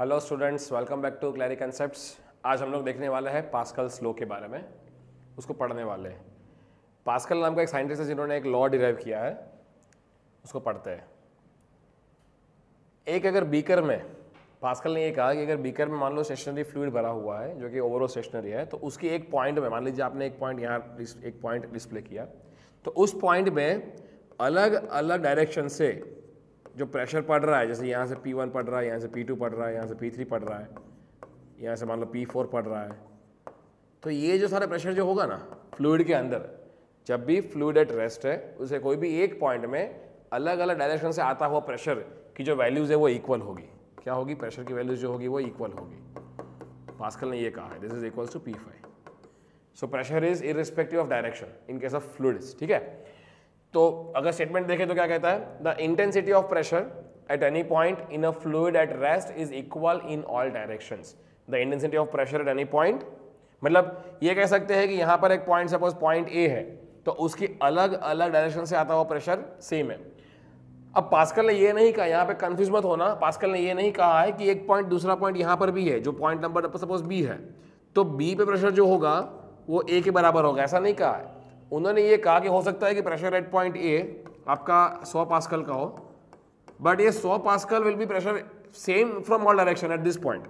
hello students welcome back to clary concepts आज हम लोग देखने वाले हैं पास्कल स्लो के बारे में उसको पढ़ने वाले हैं पास्कल नाम का एक साइंटिस्ट है जिन्होंने एक लॉ डिराइव किया है उसको पढ़ते हैं एक अगर बीकर में पास्कल ने ये कहा कि अगर बीकर में मान लो स्टेशनरी फ्लूड भरा हुआ है जो कि ओवरऑल स्टेशनरी है तो उसकी एक पॉइंट में मान लीजिए आपने एक पॉइंट यहाँ एक पॉइंट डिस्प्ले किया तो उस पॉइंट में अलग अलग डायरेक्शन से जो प्रेशर पड़ रहा है जैसे यहाँ से पी वन रहा है यहाँ से पी टू रहा है यहाँ से पी थ्री पढ़ रहा है यहाँ से मान लो पी फोर रहा है तो ये जो सारा प्रेशर जो होगा ना फ्लूड के अंदर जब भी फ्लूड एट रेस्ट है उसे कोई भी एक पॉइंट में अलग अलग डायरेक्शन से आता हुआ प्रेशर की जो वैल्यूज़ है वो इक्वल होगी क्या होगी प्रेशर की वैल्यूज़ जो होगी वो इक्वल होगी पास्कल ने ये कहा है this is equal to P five so pressure is irrespective of direction in case of fluid ठीक है तो अगर स्टेटमेंट देखें तो क्या कहता है the intensity of pressure at any point in a fluid at rest is equal in all direction the intensity of pressure at any point मतलब ये कह सकते हैं कि यहाँ पर एक पॉइंट सपोज पॉइंट ए है तो उसकी अलग अलग डायरेक्शन से आता हुआ प्रेशर सेम है अब पास्कल ने ये नहीं कहा यहाँ पे कंफ्यूज मत होना पास्कल ने ये नहीं कहा है कि एक पॉइंट दूसरा पॉइंट यहाँ पर भी है जो पॉइंट नंबर सपोज बी है तो बी पे प्रेशर जो होगा वो ए के बराबर होगा ऐसा नहीं कहा है उन्होंने ये कहा कि हो सकता है कि प्रेशर एट पॉइंट ए आपका 100 पास्कल का हो बट ये 100 pascal will be pressure same from all direction at this point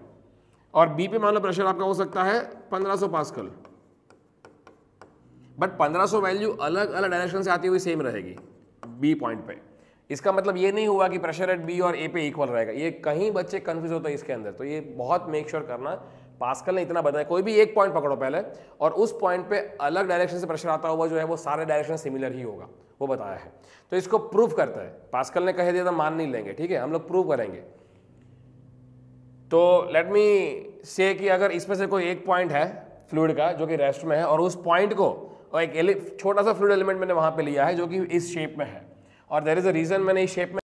और बी पे मान लो प्रेशर आपका हो सकता है 1500 पास्कल बट 1500 वैल्यू अलग अलग डायरेक्शन से आती हुई सेम रहेगी बी पॉइंट पे इसका मतलब ये नहीं हुआ कि प्रेशर एट बी और ए पे इक्वल रहेगा ये कहीं बच्चे कन्फ्यूज होते हैं इसके अंदर तो ये बहुत मेक श्योर sure करना पास्कल ने इतना बताया कोई भी एक पॉइंट पकड़ो पहले और उस पॉइंट पे अलग डायरेक्शन से प्रेशर आता हुआ जो है वो सारे डायरेक्शन सिमिलर ही होगा वो बताया है तो इसको प्रूफ करता है पास्कल ने कह दिया था मान नहीं लेंगे ठीक है हम लोग प्रूव करेंगे तो लेट मी से कि अगर इसमें से कोई एक पॉइंट है फ्लूड का जो कि रेस्ट में है और उस पॉइंट को और एक छोटा सा फ्लूड एलिमेंट मैंने वहां पे लिया है जो कि इस शेप में है और देर इज़ अ रीज़न मैंने इस शेप में